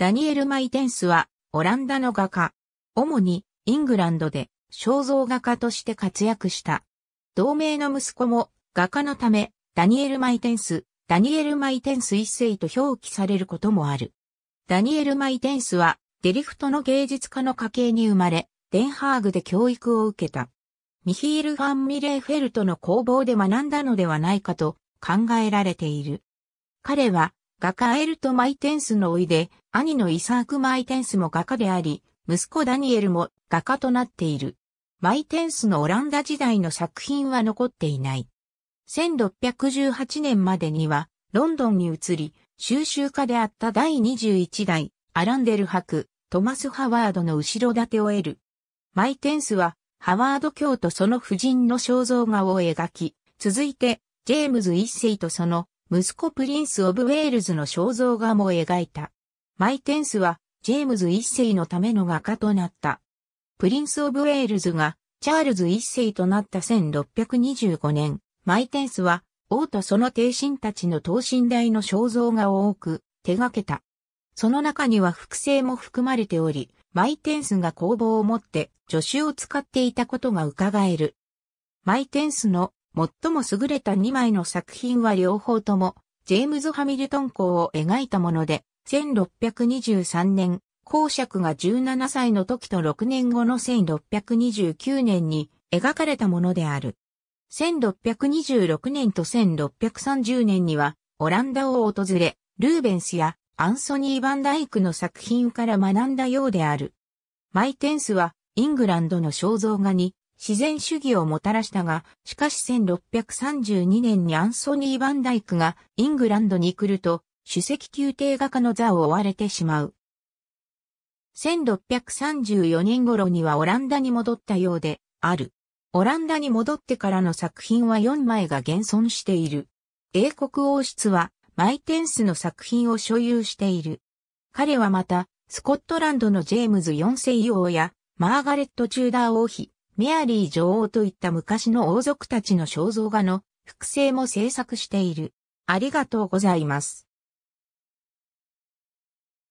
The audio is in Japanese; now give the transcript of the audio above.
ダニエル・マイテンスは、オランダの画家。主に、イングランドで、肖像画家として活躍した。同名の息子も、画家のため、ダニエル・マイテンス、ダニエル・マイテンス一世と表記されることもある。ダニエル・マイテンスは、デリフトの芸術家の家系に生まれ、デンハーグで教育を受けた。ミヒール・ファン・ミレーフェルトの工房で学んだのではないかと考えられている。彼は画家エルト・マイテンスのおいで、兄のイサーク・マイテンスも画家であり、息子ダニエルも画家となっている。マイテンスのオランダ時代の作品は残っていない。1618年までには、ロンドンに移り、収集家であった第21代、アランデル博、トマス・ハワードの後ろ盾を得る。マイテンスは、ハワード卿とその夫人の肖像画を描き、続いて、ジェームズ一世とその息子プリンス・オブ・ウェールズの肖像画も描いた。マイテンスは、ジェームズ一世のための画家となった。プリンス・オブ・ウェールズが、チャールズ一世となった1625年、マイテンスは、王とその帝臣たちの等身大の肖像画を多く手掛けた。その中には複製も含まれており、マイテンスが工房を持って助手を使っていたことが伺える。マイテンスの最も優れた2枚の作品は両方とも、ジェームズ・ハミルトン校を描いたもので、1623年、公爵が17歳の時と6年後の1629年に描かれたものである。1626年と1630年には、オランダを訪れ、ルーベンスやアンソニー・バンダイクの作品から学んだようである。マイテンスは、イングランドの肖像画に、自然主義をもたらしたが、しかし1632年にアンソニー・バンダイクがイングランドに来ると、首席宮廷画家の座を追われてしまう。1634年頃にはオランダに戻ったようで、ある。オランダに戻ってからの作品は4枚が現存している。英国王室はマイテンスの作品を所有している。彼はまた、スコットランドのジェームズ4世王やマーガレット・チューダー王妃、メアリー女王といった昔の王族たちの肖像画の複製も制作している。ありがとうございます。